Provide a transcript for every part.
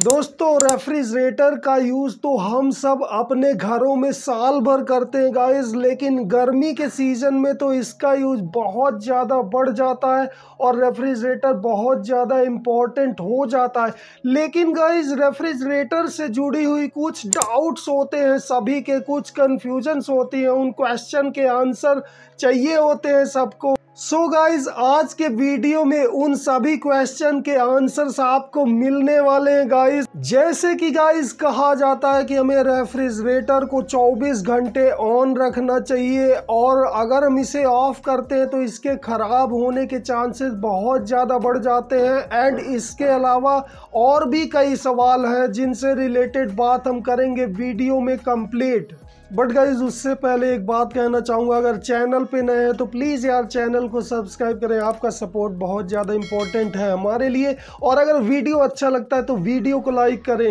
दोस्तों रेफ्रिजरेटर का यूज़ तो हम सब अपने घरों में साल भर करते हैं गाइस लेकिन गर्मी के सीज़न में तो इसका यूज़ बहुत ज़्यादा बढ़ जाता है और रेफ्रिजरेटर बहुत ज़्यादा इम्पॉर्टेंट हो जाता है लेकिन गाइस रेफ्रिजरेटर से जुड़ी हुई कुछ डाउट्स होते हैं सभी के कुछ कन्फ्यूजन्स होती हैं उन क्वेश्चन के आंसर चाहिए होते हैं सबको सो so गाइज आज के वीडियो में उन सभी क्वेश्चन के आंसर्स आपको मिलने वाले हैं गाइज जैसे कि गाइज कहा जाता है कि हमें रेफ्रिजरेटर को 24 घंटे ऑन रखना चाहिए और अगर हम इसे ऑफ करते हैं तो इसके खराब होने के चांसेस बहुत ज़्यादा बढ़ जाते हैं एंड इसके अलावा और भी कई सवाल हैं जिनसे रिलेटेड बात हम करेंगे वीडियो में कम्प्लीट बट गाइज उससे पहले एक बात कहना चाहूँगा अगर चैनल पे नए हैं तो प्लीज़ यार चैनल को सब्सक्राइब करें आपका सपोर्ट बहुत ज़्यादा इंपॉर्टेंट है हमारे लिए और अगर वीडियो अच्छा लगता है तो वीडियो को लाइक करें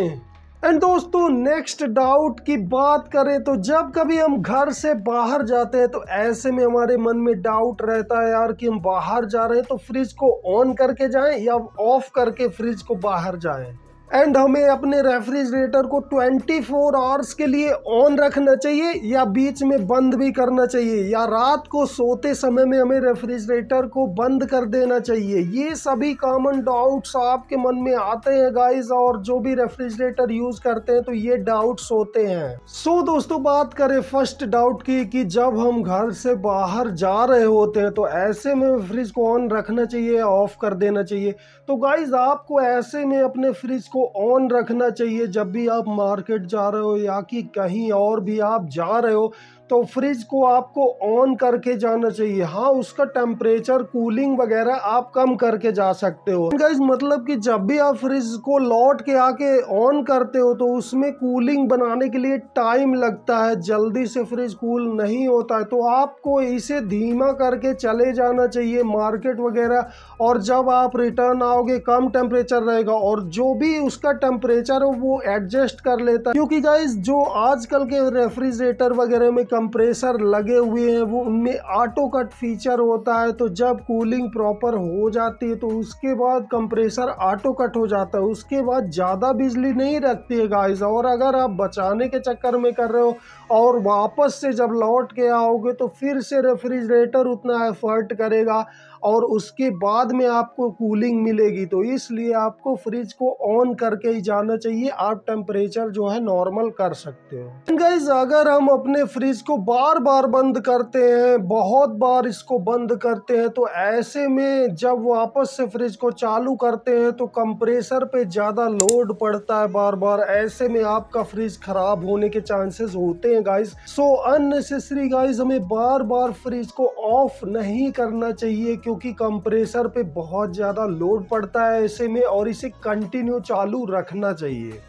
एंड दोस्तों नेक्स्ट डाउट की बात करें तो जब कभी हम घर से बाहर जाते हैं तो ऐसे में हमारे मन में डाउट रहता है यार कि हम बाहर जा रहे हैं तो फ्रिज को ऑन करके जाएं या ऑफ करके फ्रिज को बाहर जाएं एंड हमें अपने रेफ्रिजरेटर को 24 फोर आवर्स के लिए ऑन रखना चाहिए या बीच में बंद भी करना चाहिए या रात को सोते समय में हमें रेफ्रिजरेटर को बंद कर देना चाहिए ये सभी कॉमन डाउट्स आपके मन में आते हैं गाइस और जो भी रेफ्रिजरेटर यूज़ करते हैं तो ये डाउट्स होते हैं सो so, दोस्तों बात करें फर्स्ट डाउट की कि जब हम घर से बाहर जा रहे होते हैं तो ऐसे में फ्रिज को ऑन रखना चाहिए ऑफ कर देना चाहिए तो गाइज आपको ऐसे में अपने फ्रिज को ऑन रखना चाहिए जब भी आप मार्केट जा रहे हो या कि कहीं और भी आप जा रहे हो तो फ्रिज को आपको ऑन करके जाना चाहिए हाँ उसका टेम्परेचर कूलिंग वगैरह आप कम करके जा सकते हो गाइज मतलब कि जब भी आप फ्रिज को लौट के आके ऑन करते हो तो उसमें कूलिंग बनाने के लिए टाइम लगता है जल्दी से फ्रिज कूल नहीं होता है तो आपको इसे धीमा करके चले जाना चाहिए मार्केट वगैरह और जब आप रिटर्न आओगे कम टेम्परेचर रहेगा और जो भी उसका टेम्परेचर हो वो एडजस्ट कर लेता है क्योंकि गाइज जो आजकल के रेफ्रिजरेटर वगैरह में कम कंप्रेसर लगे हुए हैं वो उनमें ऑटो कट फीचर होता है तो जब कूलिंग प्रॉपर हो जाती है तो उसके बाद कंप्रेसर ऑटो कट हो जाता है उसके बाद ज़्यादा बिजली नहीं रखती है गाइस और अगर आप बचाने के चक्कर में कर रहे हो और वापस से जब लौट के आओगे तो फिर से रेफ्रिजरेटर उतना एफर्ट करेगा और उसके बाद में आपको कूलिंग मिलेगी तो इसलिए आपको फ्रिज को ऑन करके ही जाना चाहिए आप टेम्परेचर जो है नॉर्मल कर सकते हो गाइज अगर हम अपने फ्रिज को बार बार बंद करते हैं बहुत बार इसको बंद करते हैं तो ऐसे में जब वापस से फ्रिज को चालू करते हैं तो कंप्रेसर पे ज़्यादा लोड पड़ता है बार बार ऐसे में आपका फ्रिज खराब होने के चांसेस होते हैं गाइज सो अननेसेसरी गाइज हमें बार बार फ्रिज को ऑफ नहीं करना चाहिए क्यों क्योंकि कंप्रेसर पे बहुत ज़्यादा लोड पड़ता है ऐसे में और इसे कंटिन्यू चालू रखना चाहिए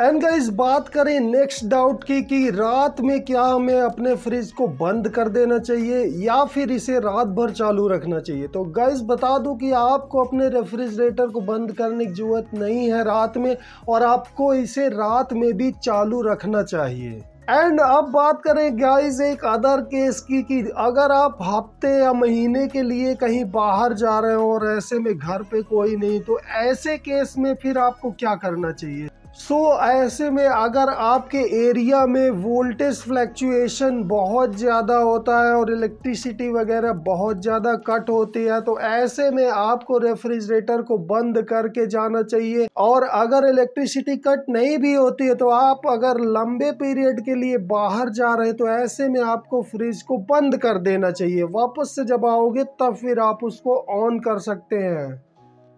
एंड गाइस बात करें नेक्स्ट डाउट की कि रात में क्या हमें अपने फ्रिज को बंद कर देना चाहिए या फिर इसे रात भर चालू रखना चाहिए तो गाइस बता दूं कि आपको अपने रेफ्रिजरेटर को बंद करने की ज़रूरत नहीं है रात में और आपको इसे रात में भी चालू रखना चाहिए एंड अब बात करें गाइस एक अदर केस की कि अगर आप हफ्ते या महीने के लिए कहीं बाहर जा रहे हो और ऐसे में घर पे कोई नहीं तो ऐसे केस में फिर आपको क्या करना चाहिए सो so, ऐसे में अगर आपके एरिया में वोल्टेज फ्लैक्चुएशन बहुत ज़्यादा होता है और इलेक्ट्रिसिटी वगैरह बहुत ज़्यादा कट होती है तो ऐसे में आपको रेफ्रिजरेटर को बंद करके जाना चाहिए और अगर इलेक्ट्रिसिटी कट नहीं भी होती है तो आप अगर लंबे पीरियड के लिए बाहर जा रहे हैं तो ऐसे में आपको फ्रिज को बंद कर देना चाहिए वापस से जब आओगे तब फिर आप उसको ऑन कर सकते हैं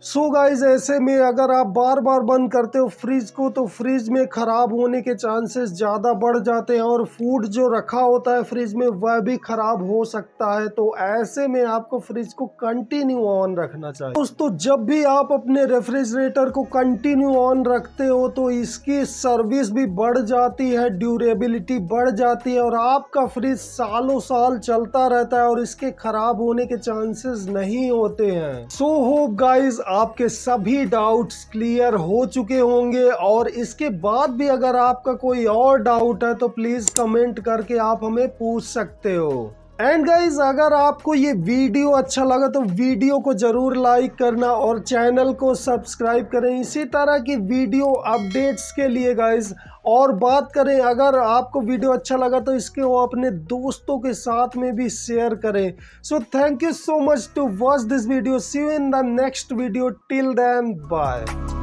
सो so गाइज ऐसे में अगर आप बार बार बंद करते हो फ्रिज को तो फ्रिज में ख़राब होने के चांसेस ज़्यादा बढ़ जाते हैं और फूड जो रखा होता है फ्रिज में वह भी ख़राब हो सकता है तो ऐसे में आपको फ्रिज को कंटिन्यू ऑन रखना चाहिए दोस्तों जब भी आप अपने रेफ्रिजरेटर को कंटिन्यू ऑन रखते हो तो इसकी सर्विस भी बढ़ जाती है ड्यूरेबिलिटी बढ़ जाती है और आपका फ्रिज सालों साल चलता रहता है और इसके ख़राब होने के चांसेस नहीं होते हैं सो होप गाइज आपके सभी डाउट्स क्लियर हो चुके होंगे और इसके बाद भी अगर आपका कोई और डाउट है तो प्लीज़ कमेंट करके आप हमें पूछ सकते हो एंड गाइज अगर आपको ये वीडियो अच्छा लगा तो वीडियो को ज़रूर लाइक करना और चैनल को सब्सक्राइब करें इसी तरह की वीडियो अपडेट्स के लिए गाइज और बात करें अगर आपको वीडियो अच्छा लगा तो इसके वो अपने दोस्तों के साथ में भी शेयर करें so thank you so much to watch this video see you in the next video till then bye